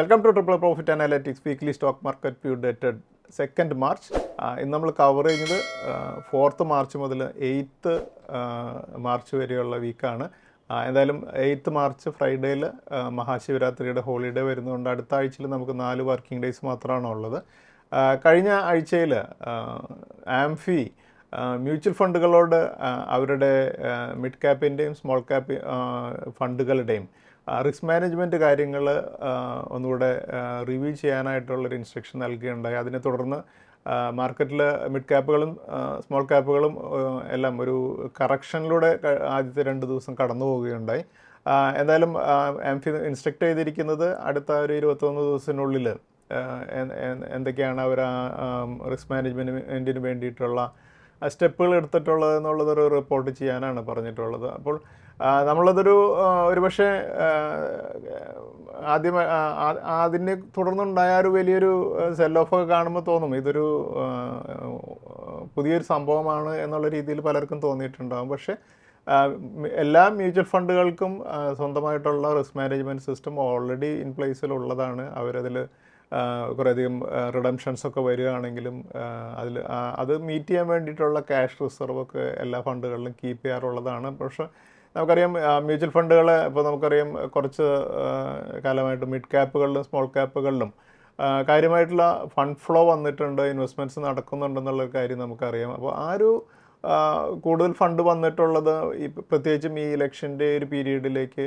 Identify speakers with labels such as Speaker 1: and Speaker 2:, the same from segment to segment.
Speaker 1: welcome to triple profit analytics weekly stock market view dated second March ഇന്ന് നമ്മൾ cover ചെയ്യുന്നത് fourth March മുതൽ eighth March വരെയുള്ള വീക്കാണ് എന്തായാലും എയ്ത്ത് മാർച്ച് ഫ്രൈഡേയിൽ മഹാശിവരാത്രിയുടെ ഹോളിഡേ വരുന്നതുകൊണ്ട് അടുത്ത ആഴ്ചയിൽ നമുക്ക് നാല് വർക്കിംഗ് ഡേയ്സ് മാത്രമാണ് ഉള്ളത് കഴിഞ്ഞ ആഴ്ചയിൽ ആംഫി മ്യൂച്വൽ ഫണ്ടുകളോട് അവരുടെ മിഡ് ക്യാപ്പിൻ്റെയും സ്മോൾ ക്യാപ്പ് ഫണ്ടുകളുടെയും റിസ്ക് മാനേജ്മെൻറ്റ് കാര്യങ്ങൾ ഒന്നുകൂടെ റിവ്യൂ ചെയ്യാനായിട്ടുള്ളൊരു ഇൻസ്ട്രക്ഷൻ നൽകുകയുണ്ടായി അതിനെ തുടർന്ന് മാർക്കറ്റിൽ മിഡ് ക്യാപ്പുകളും സ്മോൾ ക്യാപ്പുകളും എല്ലാം ഒരു കറക്ഷനിലൂടെ ആദ്യത്തെ രണ്ട് ദിവസം കടന്നു പോവുകയുണ്ടായി എന്തായാലും ഫി ഇൻസ്ട്രക്ട് ചെയ്തിരിക്കുന്നത് അടുത്ത ഒരു ഇരുപത്തൊന്ന് ദിവസത്തിനുള്ളിൽ എന്തൊക്കെയാണ് അവർ റിസ്ക് മാനേജ്മെൻറ്റിന് വേണ്ടിയിട്ടുള്ള സ്റ്റെപ്പുകൾ എടുത്തിട്ടുള്ളത് എന്നുള്ളതൊരു റിപ്പോർട്ട് ചെയ്യാനാണ് പറഞ്ഞിട്ടുള്ളത് അപ്പോൾ നമ്മളതൊരു ഒരുപക്ഷെ ആദ്യം അതിനെ തുടർന്നുണ്ടായ ഒരു വലിയൊരു സെൽ ഓഫൊക്കെ കാണുമ്പോൾ തോന്നും ഇതൊരു പുതിയൊരു സംഭവമാണ് എന്നുള്ള രീതിയിൽ പലർക്കും തോന്നിയിട്ടുണ്ടാകും പക്ഷേ എല്ലാ മ്യൂച്വൽ ഫണ്ടുകൾക്കും സ്വന്തമായിട്ടുള്ള risk management system already in പ്ലേസിലുള്ളതാണ് അവരതിൽ കുറേയധികം റിഡംഷൻസ് ഒക്കെ വരികയാണെങ്കിലും അതിൽ അത് മീറ്റ് ചെയ്യാൻ വേണ്ടിയിട്ടുള്ള ക്യാഷ് റിസർവ് ഒക്കെ എല്ലാ ഫണ്ടുകളിലും കീപ്പ് ചെയ്യാറുള്ളതാണ് പക്ഷേ നമുക്കറിയാം മ്യൂച്വൽ ഫണ്ടുകൾ ഇപ്പോൾ നമുക്കറിയാം കുറച്ച് കാലമായിട്ട് മിഡ് ക്യാപ്പുകളിലും സ്മോൾ ക്യാപ്പുകളിലും കാര്യമായിട്ടുള്ള ഫണ്ട് ഫ്ലോ വന്നിട്ടുണ്ട് ഇൻവെസ്റ്റ്മെൻറ്റ്സ് നടക്കുന്നുണ്ടെന്നുള്ള കാര്യം നമുക്കറിയാം അപ്പോൾ ആ ഒരു കൂടുതൽ ഫണ്ട് വന്നിട്ടുള്ളത് ഈ പ്രത്യേകിച്ചും ഈ ഇലക്ഷൻ്റെ ഒരു പീരീഡിലേക്ക്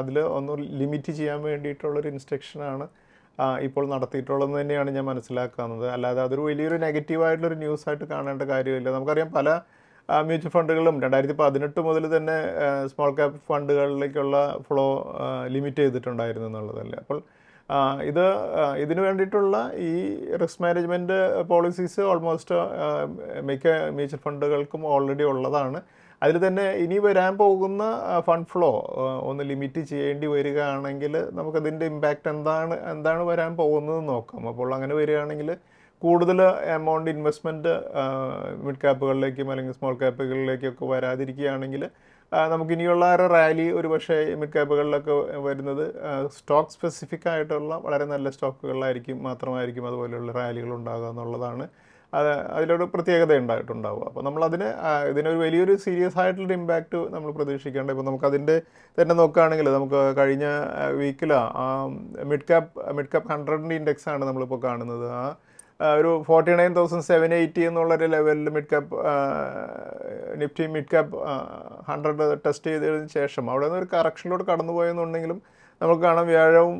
Speaker 1: അതിൽ ഒന്ന് ലിമിറ്റ് ചെയ്യാൻ വേണ്ടിയിട്ടുള്ളൊരു ഇൻസ്ട്രക്ഷനാണ് ഇപ്പോൾ നടത്തിയിട്ടുള്ളതെന്ന് തന്നെയാണ് ഞാൻ മനസ്സിലാക്കുന്നത് അല്ലാതെ അതൊരു വലിയൊരു നെഗറ്റീവായിട്ടുള്ളൊരു ന്യൂസായിട്ട് കാണേണ്ട കാര്യമില്ല നമുക്കറിയാം പല മ്യൂച്വൽ ഫണ്ടുകളും രണ്ടായിരത്തി പതിനെട്ട് മുതൽ തന്നെ സ്മോൾ ക്യാപ് ഫണ്ടുകളിലേക്കുള്ള ഫ്ലോ ലിമിറ്റ് ചെയ്തിട്ടുണ്ടായിരുന്നു എന്നുള്ളതല്ലേ അപ്പോൾ ഇത് ഇതിനു വേണ്ടിയിട്ടുള്ള ഈ റിസ്ക് മാനേജ്മെൻറ്റ് പോളിസീസ് ഓൾമോസ്റ്റ് മിക്ക മ്യൂച്വൽ ഫണ്ടുകൾക്കും ഓൾറെഡി ഉള്ളതാണ് അതിൽ തന്നെ ഇനി വരാൻ പോകുന്ന ഫണ്ട് ഫ്ലോ ഒന്ന് ലിമിറ്റ് ചെയ്യേണ്ടി വരികയാണെങ്കിൽ നമുക്കതിൻ്റെ ഇമ്പാക്റ്റ് എന്താണ് എന്താണ് വരാൻ പോകുന്നത് നോക്കാം അപ്പോൾ അങ്ങനെ വരികയാണെങ്കിൽ കൂടുതൽ എമൗണ്ട് ഇൻവെസ്റ്റ്മെൻറ്റ് മിഡ് ക്യാപ്പുകളിലേക്കും അല്ലെങ്കിൽ സ്മോൾ ക്യാപ്പുകളിലേക്കൊക്കെ വരാതിരിക്കുകയാണെങ്കിൽ നമുക്ക് ഇനിയുള്ള ഒരു റാലി ഒരു പക്ഷേ മിഡ് ക്യാപ്പുകളിലൊക്കെ വരുന്നത് സ്റ്റോക്ക് സ്പെസിഫിക് ആയിട്ടുള്ള വളരെ നല്ല സ്റ്റോക്കുകളിലായിരിക്കും മാത്രമായിരിക്കും അതുപോലെയുള്ള റാലികൾ ഉണ്ടാകുക എന്നുള്ളതാണ് അത് അതിലൊരു പ്രത്യേകത ഉണ്ടായിട്ടുണ്ടാവുക അപ്പോൾ നമ്മളതിന് ഇതിനൊരു വലിയൊരു സീരിയസ് ആയിട്ടുള്ളൊരു ഇമ്പാക്റ്റ് നമ്മൾ പ്രതീക്ഷിക്കേണ്ട ഇപ്പോൾ നമുക്കതിൻ്റെ തന്നെ നോക്കുകയാണെങ്കിൽ നമുക്ക് കഴിഞ്ഞ വീക്കിലാണ് മിഡ് ക്യാപ്പ് മിഡ് ക്യാപ്പ് ഹൺഡ്രഡിൻ്റെ ഇൻഡെക്സാണ് നമ്മളിപ്പോൾ കാണുന്നത് ആ ഒരു forty nine thousand seven eighty എന്നുള്ളൊരു ലെവലിൽ mid cap Nifty mid cap hundred test ചെയ്തതിന് ശേഷം അവിടെ നിന്ന് ഒരു കറക്ഷനിലോട്ട് കടന്നുപോയെന്നുണ്ടെങ്കിലും നമുക്ക് കാണാം വ്യാഴവും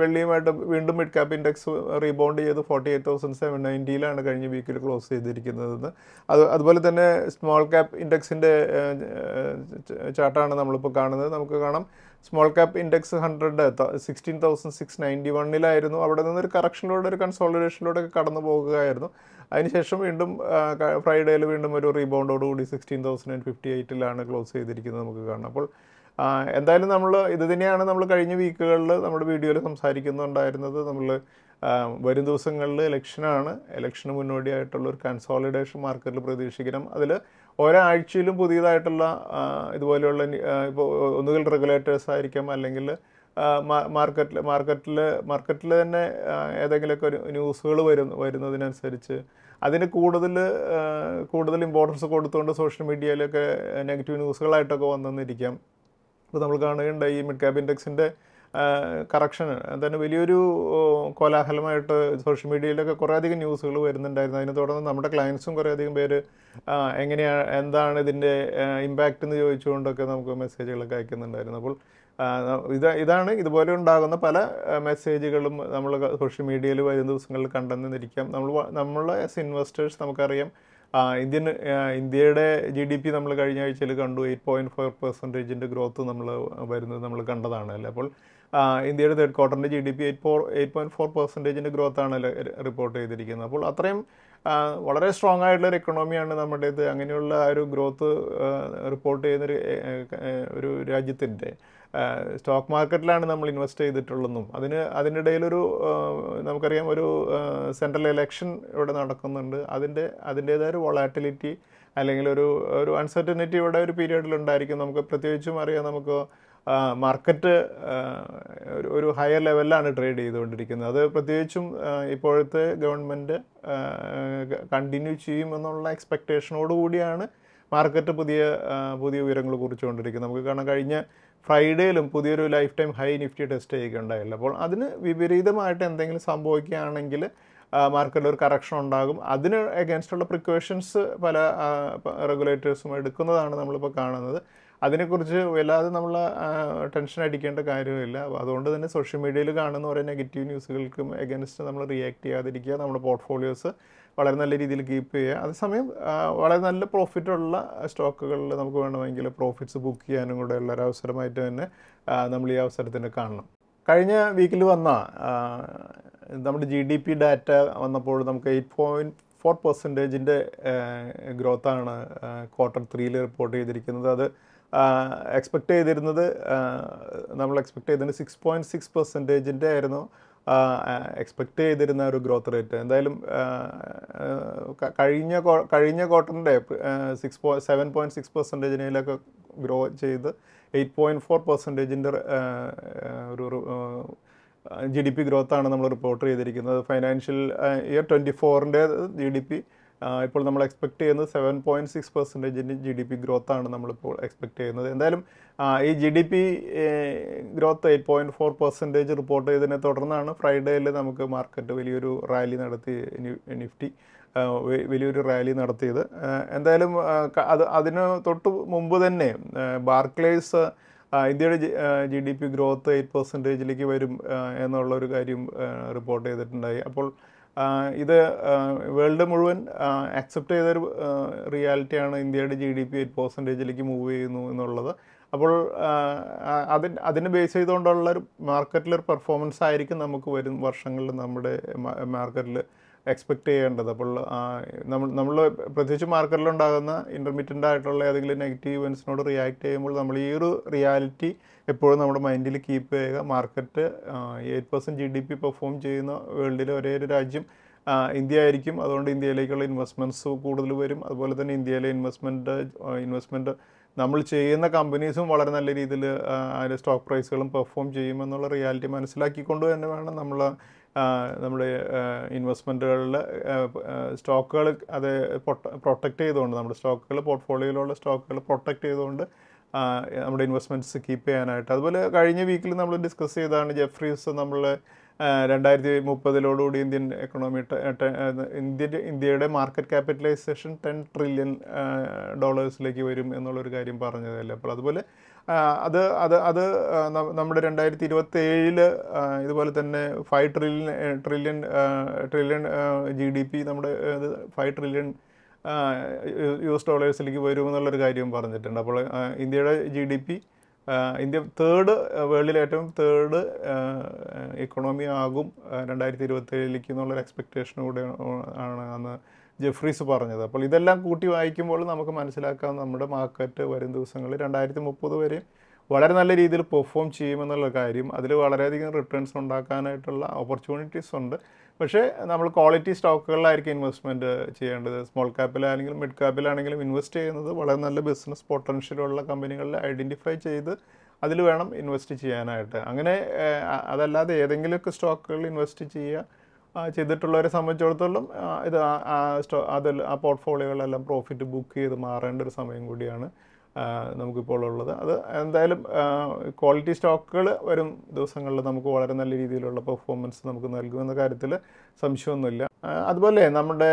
Speaker 1: വെള്ളിയുമായിട്ട് വീണ്ടും മിഡ് ക്യാപ്പ് ഇൻഡെക്സ് റീബൗണ്ട് ചെയ്ത് ഫോർട്ടി എയ്റ്റ് തൗസൻഡ് സെവൻ നയൻറ്റിയിലാണ് കഴിഞ്ഞ വീക്കിൽ ക്ലോസ് ചെയ്തിരിക്കുന്നതെന്ന് അത് അതുപോലെ തന്നെ സ്മോൾ ക്യാപ്പ് ഇൻഡെക്സിൻ്റെ ചാർട്ടാണ് നമ്മളിപ്പോൾ കാണുന്നത് നമുക്ക് കാണാം small cap index hundred sixteen thousand six ninety വണ്ണിലായിരുന്നു അവിടെ നിന്നൊരു കറക്ഷനിലൂടെ ഒരു കൺസോളിഡേഷനിലൂടെ ഒക്കെ കടന്നു പോകുകയായിരുന്നു അതിനുശേഷം വീണ്ടും ഫ്രൈഡേയിൽ വീണ്ടും ഒരു റീബൗണ്ടോടുകൂടി സിക്സ്റ്റീൻ തൗസൻഡ് ആൻഡ് ഫിഫ്റ്റി എയ്റ്റിലാണ് ക്ലോസ് ചെയ്തിരിക്കുന്നത് നമുക്ക് കാണാം അപ്പോൾ എന്തായാലും നമ്മൾ ഇത് തന്നെയാണ് നമ്മൾ കഴിഞ്ഞ വീക്കുകളിൽ നമ്മുടെ വീഡിയോയിൽ സംസാരിക്കുന്നുണ്ടായിരുന്നത് നമ്മൾ വരും ദിവസങ്ങളിൽ ഇലക്ഷനാണ് ഇലക്ഷന് മുന്നോടിയായിട്ടുള്ള ഒരു കൺസോളിഡേഷൻ മാർക്കറ്റിൽ പ്രതീക്ഷിക്കണം അതിൽ ഒരാഴ്ചയിലും പുതിയതായിട്ടുള്ള ഇതുപോലെയുള്ള ഇപ്പോൾ ഒന്നുകിൽ റെഗുലേറ്റേഴ്സ് ആയിരിക്കാം അല്ലെങ്കിൽ മാർക്കറ്റിൽ മാർക്കറ്റിൽ മാർക്കറ്റിൽ തന്നെ ഏതെങ്കിലുമൊക്കെ ഒരു ന്യൂസുകൾ വരും വരുന്നതിനനുസരിച്ച് അതിന് കൂടുതൽ കൂടുതൽ ഇമ്പോർട്ടൻസ് കൊടുത്തുകൊണ്ട് സോഷ്യൽ മീഡിയയിലൊക്കെ നെഗറ്റീവ് ന്യൂസുകളായിട്ടൊക്കെ വന്നെന്നിരിക്കാം ഇപ്പോൾ നമ്മൾ കാണുകയുണ്ട് ഈ മിഡ് ക്യാബ് ഇൻഡെക്സിൻ്റെ കറക്ഷൻ തന്നെ വലിയൊരു കോലാഹലമായിട്ട് സോഷ്യൽ മീഡിയയിലൊക്കെ കുറേയധികം ന്യൂസുകൾ വരുന്നുണ്ടായിരുന്നു അതിനെ തുടർന്ന് നമ്മുടെ ക്ലയൻസും കുറേയധികം പേര് എങ്ങനെയാണ് എന്താണ് ഇതിൻ്റെ ഇമ്പാക്റ്റ് എന്ന് ചോദിച്ചുകൊണ്ടൊക്കെ നമുക്ക് മെസ്സേജുകളൊക്കെ അയക്കുന്നുണ്ടായിരുന്നു അപ്പോൾ ഇത് ഇതാണ് ഇതുപോലെ ഉണ്ടാകുന്ന പല മെസ്സേജുകളും നമ്മൾ സോഷ്യൽ മീഡിയയിൽ വരുന്ന ദിവസങ്ങളിൽ കണ്ടെന്നിരിക്കാം നമ്മൾ നമ്മളെ ആസ് ഇൻവെസ്റ്റേഴ്സ് നമുക്കറിയാം ഇന്ത്യൻ ഇന്ത്യയുടെ ജി ഡി പി നമ്മൾ കഴിഞ്ഞ ആഴ്ചയിൽ കണ്ടു എയ്റ്റ് പോയിൻറ്റ് ഫോർ പെർസെൻറ്റേജിൻ്റെ ഗ്രോത്ത് നമ്മൾ വരുന്നത് നമ്മൾ കണ്ടതാണ് അല്ലേ അപ്പോൾ ഇന്ത്യയുടെ തേർഡ് ക്വാർട്ടറിൻ്റെ G D P eight four eight point four പെർസെൻറ്റേജിൻ്റെ ആണ് റിപ്പോർട്ട് ചെയ്തിരിക്കുന്നത് അപ്പോൾ അത്രയും വളരെ സ്ട്രോങ് ആയിട്ടുള്ള ഒരു എക്കണോമിയാണ് നമ്മുടേത് അങ്ങനെയുള്ള ഒരു ഗ്രോത്ത് റിപ്പോർട്ട് ചെയ്യുന്ന ഒരു രാജ്യത്തിൻ്റെ സ്റ്റോക്ക് മാർക്കറ്റിലാണ് നമ്മൾ ഇൻവെസ്റ്റ് ചെയ്തിട്ടുള്ളതെന്നും അതിന് അതിൻ്റെ ഇടയിലൊരു നമുക്കറിയാം ഒരു സെൻട്രൽ ഇലക്ഷൻ ഇവിടെ നടക്കുന്നുണ്ട് അതിൻ്റെ അതിൻ്റേതായ ഒരു വോളാറ്റിലിറ്റി അല്ലെങ്കിൽ ഒരു ഒരു അൺസർട്ടനിറ്റി ഇവിടെ ഒരു ഉണ്ടായിരിക്കും നമുക്ക് പ്രത്യേകിച്ചും അറിയാം നമുക്ക് മാർക്കറ്റ് ഒരു ഹയർ ലെവലിലാണ് ട്രേഡ് ചെയ്തുകൊണ്ടിരിക്കുന്നത് അത് പ്രത്യേകിച്ചും ഇപ്പോഴത്തെ ഗവൺമെൻറ് കണ്ടിന്യൂ ചെയ്യുമെന്നുള്ള എക്സ്പെക്റ്റേഷനോട് കൂടിയാണ് മാർക്കറ്റ് പുതിയ പുതിയ ഉയരങ്ങൾ കുറിച്ചുകൊണ്ടിരിക്കും നമുക്ക് കാണാൻ കഴിഞ്ഞ ഫ്രൈഡേയിലും പുതിയൊരു life time high Nifty test ചെയ്യുകയുണ്ടായില്ല അപ്പോൾ അതിന് വിപരീതമായിട്ട് എന്തെങ്കിലും സംഭവിക്കുകയാണെങ്കിൽ മാർക്കറ്റിൽ ഒരു കറക്ഷൻ ഉണ്ടാകും അതിന് അഗേൻസ്റ്റുള്ള പ്രിക്കോഷൻസ് പല റെഗുലേറ്റേഴ്സും എടുക്കുന്നതാണ് നമ്മളിപ്പോൾ കാണുന്നത് അതിനെക്കുറിച്ച് വല്ലാതെ നമ്മൾ ടെൻഷൻ അടിക്കേണ്ട കാര്യമില്ല അതുകൊണ്ട് തന്നെ സോഷ്യൽ മീഡിയയിൽ കാണുന്ന ഓരോ നെഗറ്റീവ് ന്യൂസുകൾക്കും എഗൻസ്റ്റ് നമ്മൾ റിയാക്ട് ചെയ്യാതിരിക്കുക നമ്മുടെ പോർട്ട്ഫോളിയോസ് വളരെ നല്ല രീതിയിൽ കീപ്പ് ചെയ്യുക അതേസമയം വളരെ നല്ല പ്രോഫിറ്റുള്ള സ്റ്റോക്കുകളിൽ നമുക്ക് വേണമെങ്കിൽ പ്രോഫിറ്റ്സ് ബുക്ക് ചെയ്യാനും കൂടെ ഉള്ള ഒരു അവസരമായിട്ട് തന്നെ നമ്മൾ ഈ അവസരത്തിന് കാണണം കഴിഞ്ഞ വീക്കിൽ വന്ന നമ്മുടെ ജി ഡി പി ഡാറ്റ വന്നപ്പോൾ നമുക്ക് എയ്റ്റ് പോയിൻറ്റ് ഫോർ പെർസെൻറ്റേജിൻ്റെ ഗ്രോത്താണ് ക്വാർട്ടർ ത്രീയിൽ റിപ്പോർട്ട് ചെയ്തിരിക്കുന്നത് അത് എക്സ്പെക്റ്റ് ചെയ്തിരുന്നത് നമ്മൾ എക്സ്പെക്റ്റ് ചെയ്തിരുന്നത് സിക്സ് പോയിൻറ്റ് സിക്സ് പെർസെൻറ്റേജിൻ്റെ ആയിരുന്നു എക്സ്പെക്റ്റ് ചെയ്തിരുന്ന ഒരു ഗ്രോത്ത് റേറ്റ് എന്തായാലും കഴിഞ്ഞ കഴിഞ്ഞ ക്വാർട്ടറിൻ്റെ സിക്സ് പോ സെവൻ പോയിൻറ്റ് സിക്സ് പെർസെൻറ്റേജിനൊക്കെ ഗ്രോ ചെയ്ത് എയ്റ്റ് പോയിൻറ്റ് ഫോർ പെർസെൻറ്റേജിൻ്റെ ഒരു ജി ഡി പി ഗ്രോത്താണ് നമ്മൾ റിപ്പോർട്ട് ചെയ്തിരിക്കുന്നത് ഫൈനാൻഷ്യൽ ഇയർ ട്വൻറ്റി ഫോറിൻ്റെ ജി ഡി പി ഇപ്പോൾ നമ്മൾ എക്സ്പെക്ട് ചെയ്യുന്നത് സെവൻ പോയിൻറ്റ് സിക്സ് പെർസെൻറ്റേജിൻ്റെ ജി ഡി പി ആണ് നമ്മളിപ്പോൾ എക്സ്പെക്ട് ചെയ്യുന്നത് എന്തായാലും ഈ G D P growth eight point four percentage report ചെയ്തതിനെ തുടർന്നാണ് ഫ്രൈഡേയിൽ നമുക്ക് മാർക്കറ്റ് വലിയൊരു റാലി നടത്തി നിഫ്റ്റി വലിയൊരു റാലി നടത്തിയത് എന്തായാലും അത് അതിന് തൊട്ട് മുമ്പ് തന്നെ ബാർക്ലേസ് ഇന്ത്യയുടെ G D P growth eight പെർസെൻറ്റേജിലേക്ക് വരും എന്നുള്ള ഒരു കാര്യം റിപ്പോർട്ട് ചെയ്തിട്ടുണ്ടായി അപ്പോൾ ഇത് വേൾഡ് മുഴുവൻ അക്സെപ്റ്റ് ചെയ്തൊരു റിയാലിറ്റിയാണ് ഇന്ത്യയുടെ ജി ഡി പി എയ്റ്റ് പെർസെൻറ്റേജിലേക്ക് മൂവ് ചെയ്യുന്നു എന്നുള്ളത് അപ്പോൾ അതി അതിന് ബേസ് ചെയ്തുകൊണ്ടുള്ള ഒരു മാർക്കറ്റിലൊരു പെർഫോമൻസ് ആയിരിക്കും നമുക്ക് വരും വർഷങ്ങളിൽ നമ്മുടെ മാർക്കറ്റിൽ എക്സ്പെക്റ്റ് ചെയ്യേണ്ടത് അപ്പോൾ നമ്മൾ നമ്മൾ പ്രത്യേകിച്ച് മാർക്കറ്റിലുണ്ടാകുന്ന ഇൻ്റർമീഡിയൻ്റ് ആയിട്ടുള്ള ഏതെങ്കിലും നെഗറ്റീവ് ഇവൻസിനോട് റിയാക്ട് ചെയ്യുമ്പോൾ നമ്മൾ ഈ ഒരു റിയാലിറ്റി എപ്പോഴും നമ്മുടെ മൈൻഡിൽ കീപ്പ് ചെയ്യുക market eight percent G D P perform ചെയ്യുന്ന വേൾഡിലെ ഒരേ ഒരു രാജ്യം ഇന്ത്യ ആയിരിക്കും അതുകൊണ്ട് ഇന്ത്യയിലേക്കുള്ള ഇൻവെസ്റ്റ്മെൻറ്റ്സ് കൂടുതൽ വരും അതുപോലെ തന്നെ ഇന്ത്യയിലെ ഇൻവെസ്റ്റ്മെൻറ്റ് ഇൻവെസ്റ്റ്മെൻറ്റ് നമ്മൾ ചെയ്യുന്ന കമ്പനീസും വളരെ നല്ല രീതിയിൽ അതിൻ്റെ സ്റ്റോക്ക് പ്രൈസുകളും പെർഫോം ചെയ്യുമെന്നുള്ള റിയാലിറ്റി മനസ്സിലാക്കിക്കൊണ്ട് തന്നെ വേണം നമ്മൾ നമ്മുടെ ഇൻവെസ്റ്റ്മെൻറ്റുകളിൽ സ്റ്റോക്കുകൾ അത് പ്രൊട്ടക്റ്റ് ചെയ്തുകൊണ്ട് നമ്മുടെ സ്റ്റോക്കുകൾ പോർട്ട്ഫോളിയോയിലുള്ള സ്റ്റോക്കുകൾ പ്രൊട്ടക്റ്റ് ചെയ്തുകൊണ്ട് നമ്മുടെ ഇൻവെസ്റ്റ്മെൻറ്റ്സ് കീപ്പ് ചെയ്യാനായിട്ട് അതുപോലെ കഴിഞ്ഞ വീക്കിൽ നമ്മൾ ഡിസ്കസ് ചെയ്താണ് ജെഫ്രീസ് നമ്മൾ രണ്ടായിരത്തി മുപ്പതിലോടുകൂടി ഇന്ത്യൻ എക്കണോമി ഇന്ത്യ ഇന്ത്യയുടെ മാർക്കറ്റ് ക്യാപിറ്റലൈസേഷൻ ടെൻ ട്രില്യൺ ഡോളേഴ്സിലേക്ക് വരും എന്നുള്ളൊരു കാര്യം പറഞ്ഞതല്ലേ അപ്പോൾ അതുപോലെ അത് അത് അത് നമ്മുടെ രണ്ടായിരത്തി ഇരുപത്തി ഏഴില് ഇതുപോലെ തന്നെ five trillion trillion trillion G D P നമ്മുടെ ഫൈവ് ട്രില്യൺ യു എസ് ഡോളേഴ്സിലേക്ക് വരുമെന്നുള്ളൊരു കാര്യം പറഞ്ഞിട്ടുണ്ട് അപ്പോൾ ഇന്ത്യയുടെ G D P India third വേൾഡിലെ ഏറ്റവും തേർഡ് ഇക്കോണമി ആകും രണ്ടായിരത്തി ഏഴിലേക്ക് എന്നുള്ളൊരു എക്സ്പെക്റ്റേഷനും കൂടെ ആണ് അന്ന് ജെഫ്രീസ് പറഞ്ഞത് അപ്പോൾ ഇതെല്ലാം കൂട്ടി വായിക്കുമ്പോൾ നമുക്ക് മനസ്സിലാക്കാം നമ്മുടെ മാർക്കറ്റ് വരും ദിവസങ്ങളിൽ രണ്ടായിരത്തി മുപ്പത് വരെയും വളരെ നല്ല രീതിയിൽ പെർഫോം ചെയ്യുമെന്നുള്ള കാര്യം അതിൽ വളരെയധികം റിട്ടേൺസ് ഉണ്ടാക്കാനായിട്ടുള്ള ഓപ്പർച്യൂണിറ്റീസ് ഉണ്ട് പക്ഷേ നമ്മൾ ക്വാളിറ്റി സ്റ്റോക്കുകളിലായിരിക്കും ഇൻവെസ്റ്റ്മെൻറ്റ് ചെയ്യേണ്ടത് സ്മോൾ ക്യാപ്പിലാണെങ്കിലും മിഡ് ക്യാപ്പിലാണെങ്കിലും ഇൻവെസ്റ്റ് ചെയ്യുന്നത് വളരെ നല്ല ബിസിനസ് പൊട്ടൻഷ്യലുള്ള കമ്പനികളിൽ ഐഡൻറ്റിഫൈ ചെയ്ത് അതിൽ വേണം ഇൻവെസ്റ്റ് ചെയ്യാനായിട്ട് അങ്ങനെ അതല്ലാതെ ഏതെങ്കിലുമൊക്കെ സ്റ്റോക്കുകളിൽ ഇൻവെസ്റ്റ് ചെയ്യുക ചെയ്തിട്ടുള്ളവരെ സംബന്ധിച്ചിടത്തോളം ഇത് അതിൽ ആ പോർട്ട്ഫോളിയോകളെല്ലാം പ്രോഫിറ്റ് ബുക്ക് ചെയ്ത് മാറേണ്ട ഒരു സമയം കൂടിയാണ് നമുക്കിപ്പോൾ ഉള്ളത് അത് എന്തായാലും ക്വാളിറ്റി സ്റ്റോക്കുകൾ വരും ദിവസങ്ങളിൽ നമുക്ക് വളരെ നല്ല രീതിയിലുള്ള പെർഫോമൻസ് നമുക്ക് നൽകുമെന്ന കാര്യത്തിൽ സംശയമൊന്നുമില്ല അതുപോലെ നമ്മുടെ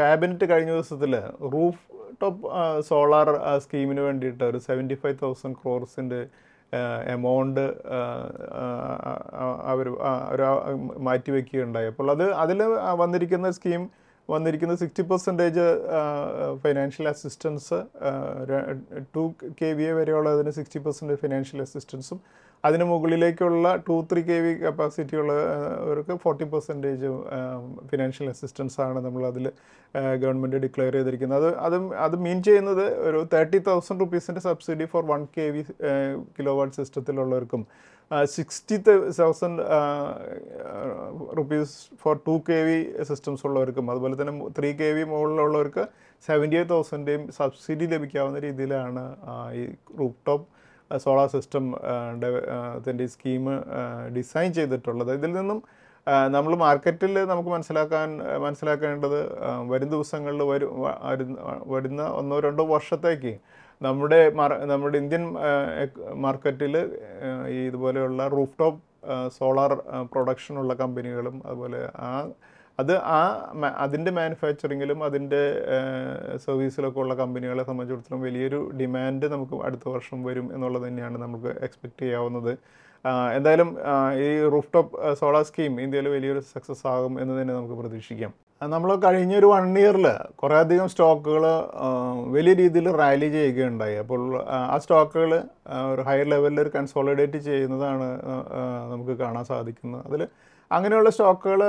Speaker 1: ക്യാബിനറ്റ് കഴിഞ്ഞ ദിവസത്തിൽ റൂഫ് ടോപ്പ് സോളാർ സ്കീമിന് വേണ്ടിയിട്ട് ഒരു സെവൻറ്റി ഫൈവ് തൗസൻഡ് ക്രോർസിൻ്റെ എമൗണ്ട് അവർ മാറ്റി വയ്ക്കുകയുണ്ടായി അപ്പോൾ അത് അതിൽ വന്നിരിക്കുന്ന സ്കീം വന്നിരിക്കുന്ന sixty percentage financial assistance two K V A വരെയുള്ളതിന് സിക്സ്റ്റി പെർസെൻറ്റേജ് ഫിനാൻഷ്യൽ അസിസ്റ്റൻസും അതിന് മുകളിലേക്കുള്ള two three K V capacity ഉള്ളവർക്ക് ഫോർട്ടി പെർസെൻറ്റേജ് ഫിനാൻഷ്യൽ അസിസ്റ്റൻസ് ആണ് നമ്മൾ അതിൽ ഗവൺമെൻറ് ഡിക്ലെയർ ചെയ്തിരിക്കുന്നത് അത് അത് അത് മീൻ ചെയ്യുന്നത് ഒരു തേർട്ടി തൗസൻഡ് റുപ്പീസിൻ്റെ subsidy for one K V kilowatt സിസ്റ്റത്തിലുള്ളവർക്കും sixty thousand rupees for two K V systems ഉള്ളവർക്കും അതുപോലെ തന്നെ ത്രീ കെ വി മുകളിലുള്ളവർക്ക് സെവൻറ്റി എയ്റ്റ് തൗസൻഡേയും സബ്സിഡി ലഭിക്കാവുന്ന രീതിയിലാണ് ഈ റൂപ്ടോപ്പ് ടോപ്പ് സോളാർ സിസ്റ്റം ത്തിൻ്റെ സ്കീം ഡിസൈൻ ചെയ്തിട്ടുള്ളത് ഇതിൽ നിന്നും നമ്മൾ മാർക്കറ്റിൽ നമുക്ക് മനസ്സിലാക്കാൻ മനസ്സിലാക്കേണ്ടത് വരും ദിവസങ്ങളിൽ വരും വരുന്ന ഒന്നോ രണ്ടോ വർഷത്തേക്ക് നമ്മുടെ നമ്മുടെ ഇന്ത്യൻ മാർക്കറ്റിൽ ഇതുപോലെയുള്ള റൂഫ് ടോപ്പ് സോളാർ പ്രൊഡക്ഷനുള്ള കമ്പനികളും അതുപോലെ ആ അത് ആ അതിൻ്റെ മാനുഫാക്ചറിങ്ങിലും അതിൻ്റെ സർവീസിലൊക്കെ ഉള്ള കമ്പനികളെ സംബന്ധിച്ചിടത്തോളം വലിയൊരു ഡിമാൻഡ് നമുക്ക് അടുത്ത വർഷം വരും എന്നുള്ളത് തന്നെയാണ് നമുക്ക് എക്സ്പെക്റ്റ് ചെയ്യാവുന്നത് എന്തായാലും ഈ റൂഫ് ടോപ്പ് സോളാർ സ്കീം ഇന്ത്യയിൽ വലിയൊരു സക്സസ് ആകും എന്ന് തന്നെ നമുക്ക് പ്രതീക്ഷിക്കാം നമ്മൾ കഴിഞ്ഞ ഒരു വൺ ഇയറിൽ കുറേയധികം സ്റ്റോക്കുകൾ വലിയ രീതിയിൽ റാലി ചെയ്യുകയുണ്ടായി അപ്പോൾ ആ സ്റ്റോക്കുകൾ ഒരു ഹയർ ലെവലിൽ ഒരു കൺസോളിഡേറ്റ് ചെയ്യുന്നതാണ് നമുക്ക് കാണാൻ സാധിക്കുന്നത് അതിൽ അങ്ങനെയുള്ള സ്റ്റോക്കുകൾ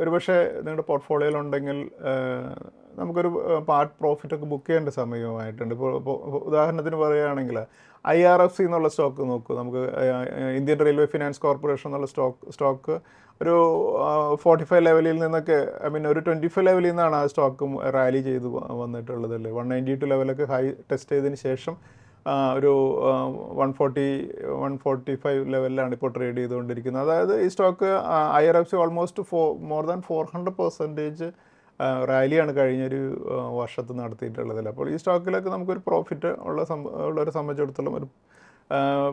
Speaker 1: ഒരുപക്ഷെ നിങ്ങളുടെ പോർട്ട്ഫോളിയോയിൽ ഉണ്ടെങ്കിൽ നമുക്കൊരു പാർട്ട് പ്രോഫിറ്റ് ഒക്കെ ബുക്ക് ചെയ്യേണ്ട സമയമായിട്ടുണ്ട് ഇപ്പോൾ ഉദാഹരണത്തിന് പറയുകയാണെങ്കിൽ ഐ ആർ എഫ് സി എന്നുള്ള സ്റ്റോക്ക് നോക്കൂ നമുക്ക് ഇന്ത്യൻ റെയിൽവേ ഫിനാൻസ് കോർപ്പറേഷൻ എന്നുള്ള സ്റ്റോക്ക് സ്റ്റോക്ക് ഒരു ഫോർട്ടി ഫൈവ് ലെവലിൽ നിന്നൊക്കെ ഐ മീൻ ഒരു ട്വൻറ്റി ഫൈവ് ലെവലിൽ നിന്നാണ് ആ സ്റ്റോക്ക് റാലി ചെയ്ത് വന്നിട്ടുള്ളത് അല്ലേ വൺ നയൻറ്റി ടു ലെവലൊക്കെ ഹൈ ടെസ്റ്റ് ചെയ്തതിന് ശേഷം ഒരു one forty one forty five ലെവലിലാണ് ഇപ്പോൾ ട്രേഡ് ചെയ്തുകൊണ്ടിരിക്കുന്നത് അതായത് ഈ stock I R F C almost for more than four hundred percentage റാലിയാണ് കഴിഞ്ഞൊരു വർഷത്ത് നടത്തിയിട്ടുള്ളതിൽ അപ്പോൾ ഈ സ്റ്റോക്കിലൊക്കെ നമുക്കൊരു പ്രോഫിറ്റ് ഉള്ള ഉള്ളൊരു സംബന്ധിച്ചിടത്തോളം ഒരു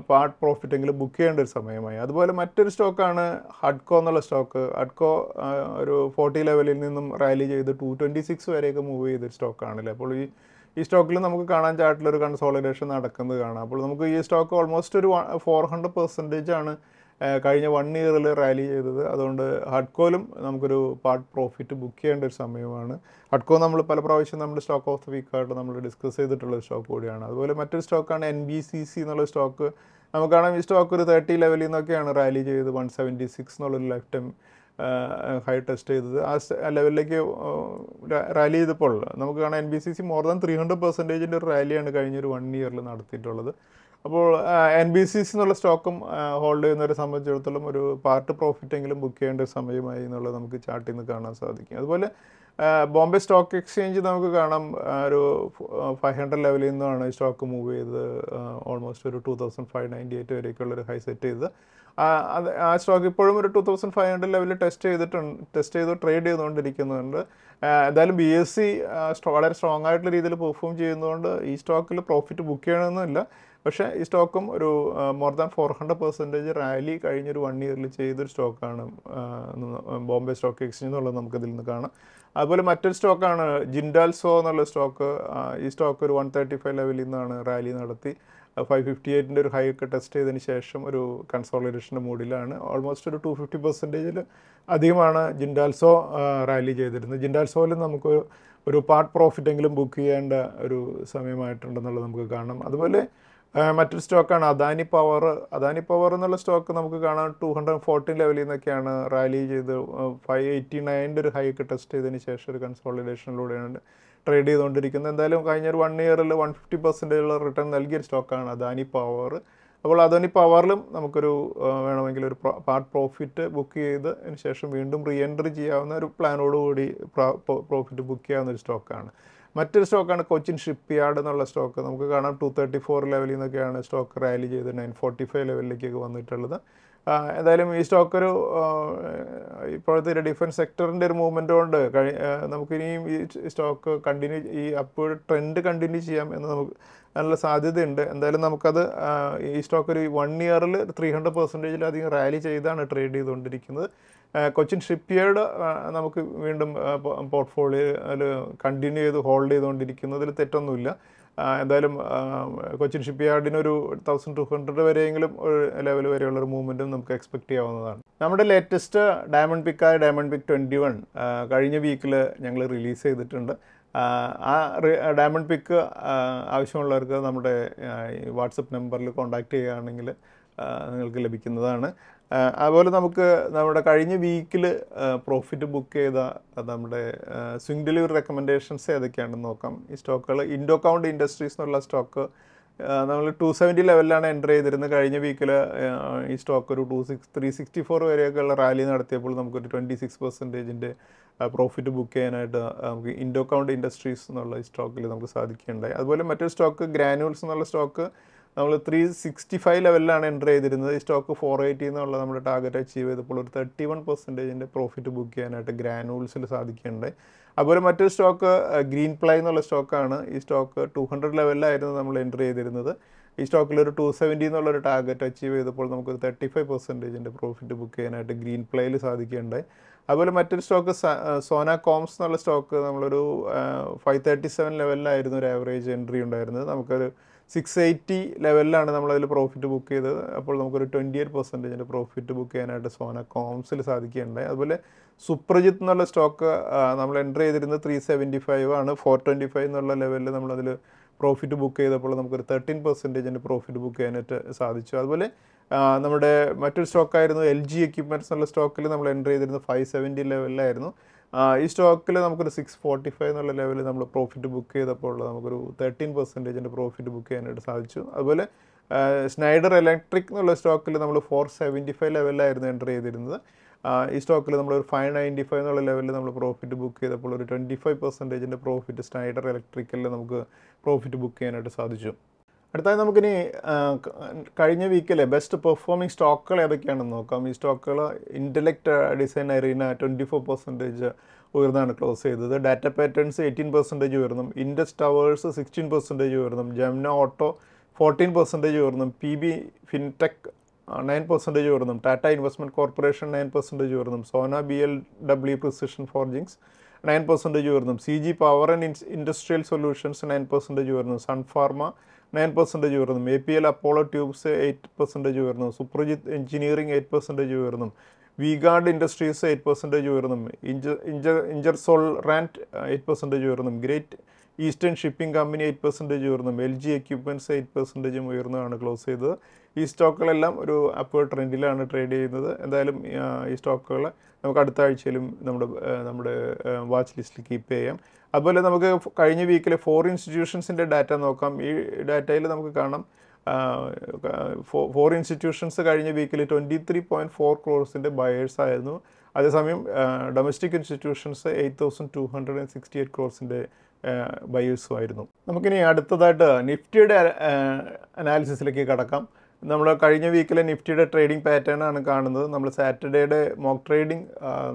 Speaker 1: പാർട്ട് പ്രോഫിറ്റെങ്കിലും ബുക്ക് ചെയ്യേണ്ട ഒരു സമയമായി അതുപോലെ മറ്റൊരു സ്റ്റോക്കാണ് ഹഡ്കോ എന്നുള്ള സ്റ്റോക്ക് ഹഡ്കോ ഒരു ഫോർട്ടി ലെവലിൽ നിന്നും റാലി ചെയ്ത് ടു ട്വൻറ്റി സിക്സ് വരെയൊക്കെ മൂവ് ചെയ്തൊരു സ്റ്റോക്കാണല്ലേ അപ്പോൾ ഈ ഈ സ്റ്റോക്കിൽ നമുക്ക് കാണാൻ ചാർട്ടിൽ ഒരു കൺസോളിഡേഷൻ നടക്കുന്നത് കാണാം അപ്പോൾ നമുക്ക് ഈ സ്റ്റോക്ക് ഓൾമോസ്റ്റ് ഒരു ഫോർ ഹൺഡ്രഡ് പെർസെൻറ്റേജ് ആണ് കഴിഞ്ഞ വൺ ഇയറിൽ റാലി ചെയ്തത് അതുകൊണ്ട് ഹഡ്കോയിലും നമുക്കൊരു പാർട്ട് പ്രോഫിറ്റ് ബുക്ക് ചെയ്യേണ്ട ഒരു സമയമാണ് ഹഡ്കോ നമ്മൾ പല പ്രാവശ്യം നമ്മുടെ സ്റ്റോക്ക് ഓഫ് ദി വീക്കായിട്ട് നമ്മൾ ഡിസ്കസ് ചെയ്തിട്ടുള്ള സ്റ്റോക്ക് കൂടിയാണ് അതുപോലെ മറ്റൊരു സ്റ്റോക്കാണ് എൻ ബി സി സി എന്നുള്ള സ്റ്റോക്ക് നമുക്കാണെങ്കിൽ ഈ സ്റ്റോക്ക് ഒരു തേർട്ടി ലെവലിൽ നിന്നൊക്കെയാണ് റാലി ചെയ്ത് വൺ സെവൻറ്റി സിക്സ് എന്നുള്ളൊരു ലൈഫ് ടൈം ഹൈ ടെസ്റ്റ് ചെയ്തത് ആ ലെവലിലേക്ക് റാലി ചെയ്തപ്പോൾ നമുക്ക് കാണാം N B C C more than three hundred പെർസെൻറ്റേജിൻ്റെ ഒരു റാലിയാണ് കഴിഞ്ഞൊരു വൺ ഇയറിൽ നടത്തിയിട്ടുള്ളത് അപ്പോൾ എൻ ബി സി സി എന്നുള്ള സ്റ്റോക്കും ഹോൾഡ് ചെയ്യുന്നവരെ സംബന്ധിച്ചിടത്തോളം ഒരു പാർട്ട് പ്രോഫിറ്റെങ്കിലും ബുക്ക് ചെയ്യേണ്ട സമയമായി എന്നുള്ളത് നമുക്ക് ചാർട്ടിൽ നിന്ന് കാണാൻ സാധിക്കും അതുപോലെ ബോംബെ സ്റ്റോക്ക് എക്സ്ചേഞ്ച് നമുക്ക് കാണാം ഒരു ഫൈവ് ഹൺഡ്രഡ് ലെവലിൽ നിന്നാണ് സ്റ്റോക്ക് മൂവ് ചെയ്ത് ഓൾമോസ്റ്റ് ഒരു two thousand five ninety eight വരെയൊക്കെയുള്ളൊരു ഒരു ഹൈ സെറ്റ് ചെയ്ത് അത് ആ സ്റ്റോക്ക് ഇപ്പോഴും ഒരു ടു തൗസൻഡ് ഫൈവ് ഹൺഡ്രഡ് ലെവലിൽ ടെസ്റ്റ് ചെയ്തിട്ടുണ്ട് ടെസ്റ്റ് ചെയ്ത് ട്രേഡ് ചെയ്തുകൊണ്ടിരിക്കുന്നുണ്ട് എന്തായാലും ബി എസ് സി വളരെ സ്ട്രോങ് ആയിട്ടുള്ള രീതിയിൽ പെർഫോം ചെയ്യുന്നതുകൊണ്ട് ഈ സ്റ്റോക്കിൽ പ്രോഫിറ്റ് ബുക്ക് ചെയ്യണമെന്നില്ല പക്ഷേ ഈ സ്റ്റോക്കും ഒരു more than four hundred percentage rally കഴിഞ്ഞൊരു വൺ ഇയറിൽ ചെയ്തൊരു സ്റ്റോക്കാണ് ബോംബെ സ്റ്റോക്ക് എക്സ്ചേഞ്ച് എന്നുള്ളത് നമുക്കിതിൽ നിന്ന് കാണാം അതുപോലെ മറ്റൊരു സ്റ്റോക്കാണ് ജിൻഡാൽസോ എന്നുള്ള സ്റ്റോക്ക് ഈ സ്റ്റോക്ക് ഒരു വൺ തേർട്ടി ഫൈവ് ലെവലിൽ നിന്നാണ് റാലി നടത്തി ഫൈവ് ഫിഫ്റ്റി എയ്റ്റിൻ്റെ ഒരു ഹൈ ഒക്കെ ടെസ്റ്റ് ചെയ്തതിന് ശേഷം ഒരു കൺസോളിഡേഷൻ്റെ മൂഡിലാണ് ഓൾമോസ്റ്റ് ഒരു ടു ഫിഫ്റ്റി പെർസെൻറ്റേജിൽ അധികമാണ് ജിൻഡാൽസോ റാലി ചെയ്തിരുന്നത് ജിൻഡാൽസോയിലും നമുക്ക് ഒരു പാർട്ട് പ്രോഫിറ്റെങ്കിലും ബുക്ക് ചെയ്യേണ്ട ഒരു സമയമായിട്ടുണ്ടെന്നുള്ളത് നമുക്ക് കാണണം അതുപോലെ മറ്റൊരു സ്റ്റോക്കാണ് അദാനി പവർ അദാനി പവർ എന്നുള്ള സ്റ്റോക്ക് നമുക്ക് കാണാം ടു ഹൺഡ്രഡ് ഫോർട്ടീൻ ലെവലിൽ നിന്നൊക്കെയാണ് റാലി ചെയ്ത് ഫൈവ് എയ്റ്റി നയൻ്റെ ഒരു ഹൈക്ക് ടെസ്റ്റ് ചെയ്തതിന് ശേഷം ഒരു കൺസോളിഡേഷനിലൂടെയാണ് ട്രേഡ് ചെയ്തുകൊണ്ടിരിക്കുന്നത് എന്തായാലും കഴിഞ്ഞ ഒരു വൺ ഇയറിൽ വൺ ഫിഫ്റ്റി ഉള്ള റിട്ടേൺ നൽകിയ സ്റ്റോക്കാണ് അദാനി പവർ അപ്പോൾ അദാനി പവറിലും നമുക്കൊരു വേണമെങ്കിൽ ഒരു പാർട്ട് പ്രോഫിറ്റ് ബുക്ക് അതിന് ശേഷം വീണ്ടും റീ എൻട്രി ചെയ്യാവുന്ന ഒരു പ്ലാനോടുകൂടി പ്രോഫിറ്റ് ബുക്ക് ചെയ്യാവുന്ന ഒരു സ്റ്റോക്കാണ് മറ്റൊരു സ്റ്റോക്കാണ് കൊച്ചിൻ ഷിപ്പ് യാർഡ് എന്നുള്ള സ്റ്റോക്ക് നമുക്ക് കാണാം ടു തേർട്ടി ഫോർ ലെവലിൽ നിന്നൊക്കെയാണ് സ്റ്റോക്ക് റാലി ചെയ്ത് നയൻ ഫോർട്ടി ഫൈവ് ലെവലിലേക്കൊക്കെ വന്നിട്ടുള്ളത് എന്തായാലും ഈ സ്റ്റോക്ക് ഒരു ഇപ്പോഴത്തെ ഒരു ഡിഫൻസ് സെക്ടറിൻ്റെ ഒരു മൂവ്മെൻ്റ് കൊണ്ട് കഴി നമുക്കിനിയും ഈ സ്റ്റോക്ക് കണ്ടിന്യൂ ഈ അപ്പ് ട്രെൻഡ് കണ്ടിന്യൂ ചെയ്യാം എന്ന് നമുക്ക് നല്ല സാധ്യതയുണ്ട് എന്തായാലും നമുക്കത് ഈ സ്റ്റോക്ക് ഒരു വൺ ഇയറിൽ ത്രീ ഹൺഡ്രഡ് പെർസെൻറ്റേജിലധികം റാലി ചെയ്താണ് ട്രേഡ് ചെയ്തുകൊണ്ടിരിക്കുന്നത് കൊച്ചിൻ യാർഡ് നമുക്ക് വീണ്ടും പോർട്ട്ഫോളിയോയിൽ കണ്ടിന്യൂ ചെയ്ത് ഹോൾഡ് ചെയ്തുകൊണ്ടിരിക്കുന്നതിൽ തെറ്റൊന്നുമില്ല എന്തായാലും കൊച്ചിൻ ഷിപ്പ്യാർഡിനൊരു തൗസൻഡ് ടു ഹൺഡ്രഡ് വരെയെങ്കിലും ഒരു ലെവൽ വരെയുള്ള ഒരു മൂവ്മെൻറ്റും നമുക്ക് എക്സ്പെക്റ്റ് ചെയ്യാവുന്നതാണ് നമ്മുടെ ലേറ്റസ്റ്റ് ഡയമണ്ട് പിക്കായ ഡയമണ്ട് പിക്ക് ട്വൻറ്റി വൺ കഴിഞ്ഞ വീക്കിൽ ഞങ്ങൾ റിലീസ് ചെയ്തിട്ടുണ്ട് ആ ഡയമണ്ട് പിക്ക് ആവശ്യമുള്ളവർക്ക് നമ്മുടെ വാട്സപ്പ് നമ്പറിൽ കോൺടാക്റ്റ് ചെയ്യുകയാണെങ്കിൽ നിങ്ങൾക്ക് ലഭിക്കുന്നതാണ് അതുപോലെ നമുക്ക് നമ്മുടെ കഴിഞ്ഞ വീക്കിൽ പ്രോഫിറ്റ് ബുക്ക് ചെയ്ത നമ്മുടെ സ്വിംഗ് ഡെലിവറി റെക്കമെൻഡേഷൻസ് ഏതൊക്കെയാണെന്ന് നോക്കാം ഈ സ്റ്റോക്കുകൾ ഇൻഡോ കൗണ്ട് ഇൻഡസ്ട്രീസ് എന്നുള്ള സ്റ്റോക്ക് നമ്മൾ ടു സെവൻറ്റി ലെവലിലാണ് എൻ്റർ ചെയ്തിരുന്നത് കഴിഞ്ഞ വീക്കിൽ ഈ സ്റ്റോക്ക് ഒരു two six three sixty four വരെയൊക്കെയുള്ള റാലി നടത്തിയപ്പോൾ നമുക്കൊരു ട്വൻറ്റി സിക്സ് പെർസെൻറ്റേജിൻ്റെ പ്രോഫിറ്റ് ബുക്ക് ചെയ്യാനായിട്ട് നമുക്ക് ഇൻഡോ കൗണ്ട് ഇൻഡസ്ട്രീസ് എന്നുള്ള ഈ സ്റ്റോക്കിൽ നമുക്ക് സാധിക്കുകയുണ്ടായി അതുപോലെ മറ്റൊരു സ്റ്റോക്ക് ഗ്രാനുവൽസ് എന്നുള്ള സ്റ്റോക്ക് നമ്മൾ ത്രീ സിക്സ്റ്റി ഫൈവ് ലെവലിലാണ് എൻ്റർ ചെയ്തിരുന്നത് ഈ സ്റ്റോക്ക് ഫോർ എയ്റ്റി എന്നുള്ള നമ്മുടെ ടാർഗറ്റ് അച്ചീവ് ചെയ്തപ്പോൾ ഒരു തേർട്ടി വൺ പെർസെൻറ്റേജിൻ്റെ പ്രോഫിറ്റ് ബുക്ക് ചെയ്യാനായിട്ട് ഗ്രാനൂൾസിൽ സാധിക്കുന്നുണ്ട് അതുപോലെ മറ്റൊരു സ്റ്റോക്ക് ഗ്രീൻ പ്ലൈ എന്നുള്ള സ്റ്റോക്കാണ് ഈ സ്റ്റോക്ക് ടു ഹൺഡ്രഡ് ലെവലിലായിരുന്നു നമ്മൾ എൻ്റർ ചെയ്തിരുന്നത് ഈ സ്റ്റോക്കിൽ ഒരു ടു സെവൻറ്റി എന്നുള്ളൊരു ടാർഗറ്റ് അച്ചീവ് ചെയ്തപ്പോൾ നമുക്കൊരു തേർട്ടി ഫൈവ് പെർസെൻറ്റേജിൻ്റെ പ്രോഫിറ്റ് ബുക്ക് ചെയ്യാനായിട്ട് ഗ്രീൻ പ്ലൈയിൽ സാധിക്കുന്നുണ്ട് അതുപോലെ മറ്റൊരു സ്റ്റോക്ക് സോന കോംസ് എന്നുള്ള സ്റ്റോക്ക് നമ്മളൊരു ഫൈവ് തേർട്ടി സെവൻ ലെവലിലായിരുന്നു ഒരു ആവറേജ് എൻട്രി ഉണ്ടായിരുന്നത് നമുക്കൊരു സിക്സ് എയ്റ്റി ലെവലിലാണ് നമ്മളതിൽ പ്രോഫിറ്റ് ബുക്ക് ചെയ്തത് അപ്പോൾ നമുക്കൊരു ട്വൻറ്റി എയ്റ്റ് പെർസെൻറ്റേജിൻ്റെ പ്രോഫിറ്റ് ബുക്ക് ചെയ്യാനായിട്ട് സോന കോംസിൽ സാധിക്കുകയുണ്ടായി അതുപോലെ സുപ്രജിത്ത് എന്നുള്ള സ്റ്റോക്ക് നമ്മൾ എൻ്റർ ചെയ്തിരുന്നത് ത്രീ സെവൻറ്റി ഫൈവ് ആണ് ഫോർ ട്വൻറ്റി ഫൈവ് എന്നുള്ള ലെവലിൽ നമ്മളതിൽ പ്രോഫിറ്റ് ബുക്ക് ചെയ്തപ്പോൾ നമുക്കൊരു തേർട്ടീൻ പെർസെൻറ്റേജിൻ്റെ പ്രോഫിറ്റ് ബുക്ക് ചെയ്യാനായിട്ട് സാധിച്ചു അതുപോലെ നമ്മുടെ മറ്റൊരു സ്റ്റോക്കായിരുന്നു എൽ ജി എക്യുപ്മെൻറ്റ്സ് എന്നുള്ള സ്റ്റോക്കിൽ നമ്മൾ എൻ്റർ ചെയ്തിരുന്നത് ഫൈവ് സെവൻറ്റി ലെവലിലായിരുന്നു ഈ സ്റ്റോക്കിൽ നമുക്കൊരു സിക്സ് ഫോർട്ടി ഫൈവ് എന്നുള്ള ലെവലിൽ നമ്മൾ പ്രോഫിറ്റ് ബുക്ക് ചെയ്തപ്പോൾ നമുക്കൊരു തേർട്ടീൻ പെർസെൻറ്റേജിൻ്റെ പ്രോഫിറ്റ് ബുക്ക് ചെയ്യാനായിട്ട് സാധിച്ചു അതുപോലെ സ്നൈഡർ ഇലക്ട്രിക് എന്നുള്ള സ്റ്റോക്കിൽ നമ്മൾ ഫോർ സെവൻറ്റി ഫൈവ് ലെവലിലായിരുന്നു എൻ്റർ ചെയ്തിരുന്നത് ഈ സ്റ്റോക്കിൽ നമ്മൾ ഒരു ഫൈവ് നയൻറ്റി ഫൈവ് എന്നുള്ള ലെവലിൽ നമ്മൾ പ്രോഫിറ്റ് ബുക്ക് ചെയ്തപ്പോൾ ഒരു ട്വൻറ്റി ഫൈവ് പെർസെൻറ്റേജിൻ്റെ പ്രോഫിറ്റ് സ്നൈഡർ ഇലക്ട്രിക്കലിൽ നമുക്ക് പ്രോഫിറ്റ് ബുക്ക് ചെയ്യാനായിട്ട് സാധിച്ചു അടുത്തായി നമുക്കിനി കഴിഞ്ഞ വീക്കിലെ ബെസ്റ്റ് പെർഫോമിംഗ് സ്റ്റോക്കുകൾ ഏതൊക്കെയാണെന്ന് നോക്കാം ഈ സ്റ്റോക്കുകൾ Intellect Design Arena twenty four percentage ഉയർന്നാണ് ക്ലോസ് ചെയ്തത് ഡാറ്റ പാറ്റേൺസ് എയ്റ്റീൻ പെർസെൻറ്റേജ് ഉയർന്നു ഇൻഡസ് ടവേഴ്സ് സിക്സ്റ്റീൻ പെർസെൻറ്റേജ് ഉയർന്നു ജംന ഓട്ടോ ഫോർട്ടീൻ പെർസെൻറ്റേജ് ഉയർന്നു P B Fintech nine percentage ഉയർന്നു Tata Investment Corporation nine percentage ഉയർന്നു Sona B L W Precision Forgings nine percentage ഉയർന്നു C G Power and Industrial Solutions nine percentage ഉയർന്നു Sun Pharma nine percentage ഉയർന്നു A P L Apollo Tubes eight percentage ഉയർന്നു സുപ്രജിത്ത് engineering eight percentage ഉയർന്നു വിഗാർഡ് industries eight percentage ഉയർന്നു ഇഞ്ച ഇഞ്ച Ingersoll Rand eight percentage ഉയർന്നു Great Eastern Shipping Company eight percentage ഉയർന്നു L G Equipments eight പെർസെൻറ്റേജും ഉയർന്നതാണ് ക്ലോസ് ചെയ്തത് ഈ സ്റ്റോക്കുകളെല്ലാം ഒരു അപ്വേർഡ് ട്രെൻഡിലാണ് ട്രേഡ് ചെയ്യുന്നത് എന്തായാലും ഈ സ്റ്റോക്കുകൾ നമുക്ക് അടുത്ത ആഴ്ചയിലും നമ്മുടെ നമ്മുടെ വാച്ച് ലിസ്റ്റിൽ കീപ്പ് ചെയ്യാം അതുപോലെ നമുക്ക് കഴിഞ്ഞ വീക്കിലെ ഫോർ ഇൻസ്റ്റിറ്റ്യൂഷൻസിൻ്റെ ഡാറ്റ നോക്കാം ഈ ഡാറ്റയിൽ നമുക്ക് കാണാം ഫോർ ഇൻസ്റ്റിറ്റ്യൂഷൻസ് കഴിഞ്ഞ വീക്കിൽ ട്വൻറ്റി ത്രീ പോയിൻറ്റ് ഫോർ ക്രോഴ്സിൻ്റെ ബയേഴ്സ് ആയിരുന്നു അതേസമയം domestic institutions eight thousand two hundred and sixty eight ക്രോഴ്സിൻ്റെ ബയേഴ്സും ആയിരുന്നു നമുക്കിനി അടുത്തതായിട്ട് നിഫ്റ്റിയുടെ അനാലിസിസിലേക്ക് കടക്കാം നമ്മൾ കഴിഞ്ഞ വീക്കിലെ നിഫ്റ്റിയുടെ ട്രേഡിംഗ് പാറ്റേൺ ആണ് കാണുന്നത് നമ്മൾ സാറ്റർഡേയുടെ മോക്ക് ട്രേഡിംഗ്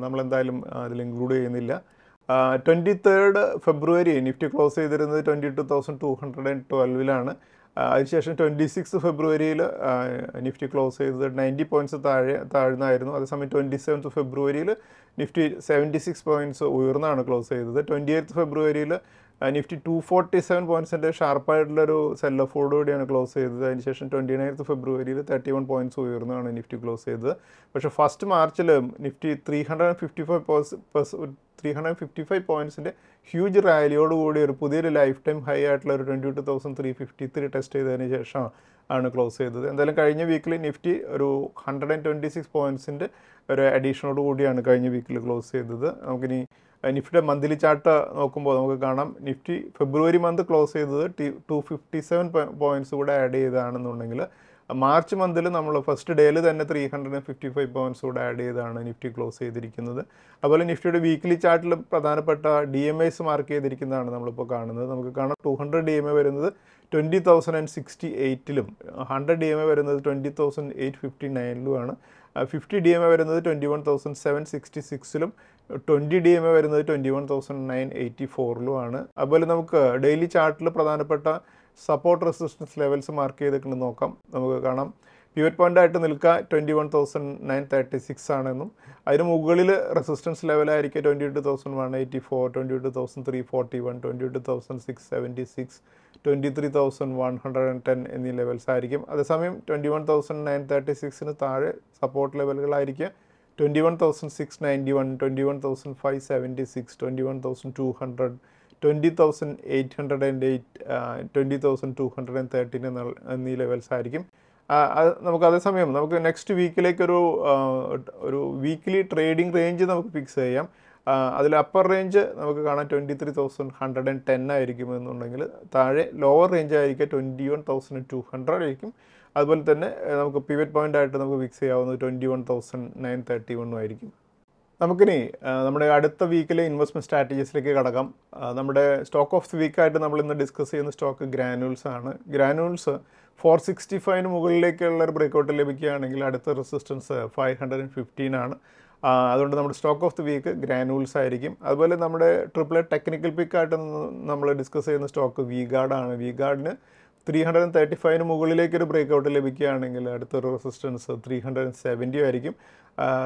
Speaker 1: നമ്മളെന്തായാലും അതിൽ ഇൻക്ലൂഡ് ചെയ്യുന്നില്ല ട്വൻറ്റി തേർഡ് ഫെബ്രുവരി നിഫ്റ്റി ക്ലോസ് ചെയ്തിരുന്നത് twenty two thousand two hundred and ട്വൽവിലാണ് അതിനുശേഷം ട്വൻറ്റി സിക്സ് ഫെബ്രുവരിയിൽ നിഫ്റ്റി ക്ലോസ് ചെയ്തത് നയൻറ്റി പോയിൻറ്റ്സ് താഴെ താഴ്ന്നായിരുന്നു അതേസമയം ട്വൻറ്റി സെവൻത്ത് ഫെബ്രുവരിയിൽ നിഫ്റ്റി സെവൻറ്റി സിക്സ് പോയിൻറ്റ്സ് ഉയർന്നാണ് ക്ലോസ് ചെയ്തത് ട്വൻറ്റി എയ്ത്ത് ഫെബ്രുവരിയിൽ നിഫ്റ്റി ടു ഫോർട്ടി സെവൻ പോയിന്റ്സിൻ്റെ ഷാർപ്പായിട്ടുള്ളൊരു സെൽ ഓഫോട് കൂടിയാണ് ക്ലോസ് ചെയ്തത് അതിനുശേഷം ട്വൻറ്റി നയൻത്ത് ഫെബ്രുവരിയിൽ തേർട്ടി വൺ പോയിന്റ്സ് ഉയർന്നാണ് നിഫ്റ്റി ക്ലോസ് ചെയ്തത് പക്ഷേ ഫസ്റ്റ് മാർച്ചിൽ Nifty three hundred fifty five പേഴ്സ് ത്രീ ഹൺഡ്രഡ് ഫിഫ്റ്റി ഫൈവ് പോയിന്റ്സിൻ്റെ ഹ്യൂജ് റാലിയോട് കൂടി ഒരു പുതിയൊരു ലൈഫ് ടൈം ഹൈ ആയിട്ടുള്ള ഒരു twenty two thousand three fifty three test ചെയ്തതിന് ശേഷം ആണ് ക്ലോസ് ചെയ്തത് എന്തായാലും കഴിഞ്ഞ വീക്കിൽ നിഫ്റ്റി ഒരു ഹൺഡ്രഡ് ആൻഡ് ട്വൻറ്റി സിക്സ് പോയിൻറ്റ്സിൻ്റെ ഒരു അഡീഷനോട് കൂടിയാണ് കഴിഞ്ഞ വീക്കിൽ ക്ലോസ് ചെയ്തത് നമുക്കിനി നിഫ്റ്റിയുടെ മന്ത്ലി ചാർട്ട് നോക്കുമ്പോൾ നമുക്ക് കാണാം നിഫ്റ്റി ഫെബ്രുവരി മന്ത് ക്ലോസ് ചെയ്തത് ടി ടു ഫിഫ്റ്റി സെവൻ പോയിൻറ്റ്സ് കൂടെ ആഡ് ചെയ്തതാണെന്നുണ്ടെങ്കിൽ മാർച്ച് മന്തിൽ നമ്മൾ ഫസ്റ്റ് ഡേയിൽ തന്നെ three hundred and fifty five points കൂടെ ആഡ് ചെയ്താണ് നിഫ്റ്റി ക്ലോസ് ചെയ്തിരിക്കുന്നത് അതുപോലെ നിഫ്റ്റിയുടെ വീക്കിലി ചാർട്ടിൽ പ്രധാനപ്പെട്ട ഡി എം ഐസ് മാർക്ക് ചെയ്തിരിക്കുന്നതാണ് നമ്മളിപ്പോൾ കാണുന്നത് നമുക്ക് കാണാം two hundred D M A വരുന്നത് ട്വൻറ്റി തൗസൻഡ് ആൻഡ് സിക്സ്റ്റി എയ്റ്റിലും ഹൺഡ്രഡ് ഡി എം എ വരുന്നത് twenty thousand eight fifty നയനിലുമാണ് fifty D M A വരുന്നത് twenty one thousand seven sixty സിക്സിലും ട്വൻറ്റി ഡി എം എ വരുന്നത് twenty one thousand nine eighty ഫോറിലും ആണ് അതുപോലെ നമുക്ക് ഡെയിലി ചാർട്ടിൽ പ്രധാനപ്പെട്ട സപ്പോർട്ട് റെസിസ്റ്റൻസ് ലെവൽസ് മാർക്ക് ചെയ്തിട്ടുണ്ട് നോക്കാം നമുക്ക് കാണാം പ്യൂർ പോയിൻ്റ് ആയിട്ട് നിൽക്കുക twenty one thousand nine thirty six ആണെന്നും അതിന് മുകളിൽ റെസിസ്റ്റൻസ് ലെവലായിരിക്കും twenty two thousand one eighty four twenty two thousand three forty one twenty two thousand six seventy six twenty three thousand one hundred and ten എന്നീ levels ആയിരിക്കും അതേസമയം twenty one thousand nine thirty സിക്സിന് താഴെ support ലെവലുകളായിരിക്കും twenty one thousand six ninety one twenty one thousand five seventy six twenty one thousand two hundred twenty thousand eight hundred and eight twenty thousand two hundred and thirteen എന്നീ levels ആയിരിക്കും അത് നമുക്ക് അതേസമയം നമുക്ക് next വീക്കിലേക്കൊരു ഒരു ഒരു weekly trading range നമുക്ക് ഫിക്സ് ചെയ്യാം അതിൽ അപ്പർ റേഞ്ച് നമുക്ക് കാണാം twenty three thousand hundred and ten ആയിരിക്കും എന്നുണ്ടെങ്കിൽ താഴെ ലോവർ റേഞ്ച് ആയിരിക്കും twenty one thousand two hundred ആയിരിക്കും അതുപോലെ തന്നെ നമുക്ക് പിവറ്റ് പോയിൻ്റ് ആയിട്ട് നമുക്ക് ഫിക്സ് ചെയ്യാവുന്നത് twenty one thousand nine thirty വണ്ണും ആയിരിക്കും നമുക്കിനി നമ്മുടെ അടുത്ത വീക്കിലെ ഇൻവെസ്റ്റ്മെൻറ്റ് സ്ട്രാറ്റജീസിലേക്ക് കടക്കാം നമ്മുടെ സ്റ്റോക്ക് ഓഫ് ദി വീക്കായിട്ട് നമ്മൾ ഇന്ന് ഡിസ്കസ് ചെയ്യുന്ന സ്റ്റോക്ക് ഗ്രാനുവൽസ് ആണ് ഗ്രാനുവൽസ് ഫോർ സിക്സ്റ്റി ഫൈവിന് മുകളിലേക്കുള്ള ഒരു ബ്രേക്ക്ഔട്ട് ലഭിക്കുകയാണെങ്കിൽ അടുത്ത resistance five hundred and fifteen ആണ് അതുകൊണ്ട് നമ്മുടെ stock of the week Granules ആയിരിക്കും അതുപോലെ നമ്മുടെ ട്രിപ്പിൾ ടെക്നിക്കൽ പിക്കായിട്ട് നമ്മൾ ഡിസ്കസ് ചെയ്യുന്ന സ്റ്റോക്ക് വി ഗാർഡാണ് വി ഗാർഡിന് ത്രീ ഹൺഡ്രഡ് ആൻഡ് തേർട്ടി ഫൈവിന് മുകളിലേക്ക് ഒരു ബ്രേക്ക്ഔട്ട് ലഭിക്കുകയാണെങ്കിൽ അടുത്തൊരു resistance three hundred and seventy ആയിരിക്കും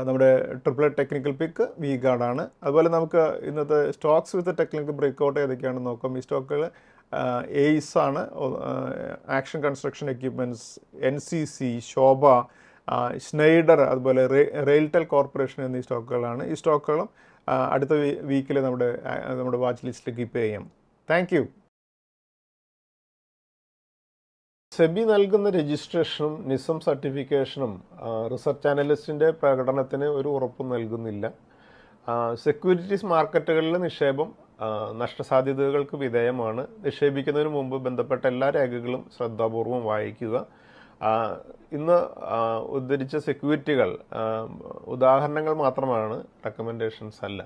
Speaker 1: നമ്മുടെ ട്രിപ്പിൾ ടെക്നിക്കൽ പിക്ക് വി ഗാർഡാണ് അതുപോലെ നമുക്ക് ഇന്നത്തെ സ്റ്റോക്സ് വിത്ത് ടെക്നിക്കൽ ബ്രേക്ക്ഔട്ട് ഏതൊക്കെയാണെന്ന് നോക്കാം ഈ സ്റ്റോക്കുകൾ എയ്സ് ആണ് Action Construction Equipments N C C Sobha Schneider അതുപോലെ റെയിൽടെൽ കോർപ്പറേഷൻ എന്നീ സ്റ്റോക്കുകളാണ് ഈ സ്റ്റോക്കുകളും അടുത്ത വീക്കിൽ നമ്മുടെ നമ്മുടെ വാച്ച് ലിസ്റ്റിൽ കീപ്പ് ചെയ്യാം താങ്ക് സെബി നൽകുന്ന രജിസ്ട്രേഷനും നിസം സർട്ടിഫിക്കേഷനും റിസർച്ച് അനലിസ്റ്റിൻ്റെ പ്രകടനത്തിന് ഒരു ഉറപ്പ് നൽകുന്നില്ല സെക്യൂരിറ്റീസ് മാർക്കറ്റുകളിലെ നിക്ഷേപം നഷ്ടസാധ്യതകൾക്ക് വിധേയമാണ് നിക്ഷേപിക്കുന്നതിന് മുമ്പ് ബന്ധപ്പെട്ട എല്ലാ രേഖകളും ശ്രദ്ധാപൂർവം വായിക്കുക ഇന്ന് ഉദ്ധരിച്ച സെക്യൂരിറ്റികൾ ഉദാഹരണങ്ങൾ മാത്രമാണ് റെക്കമെൻഡേഷൻസ് അല്ല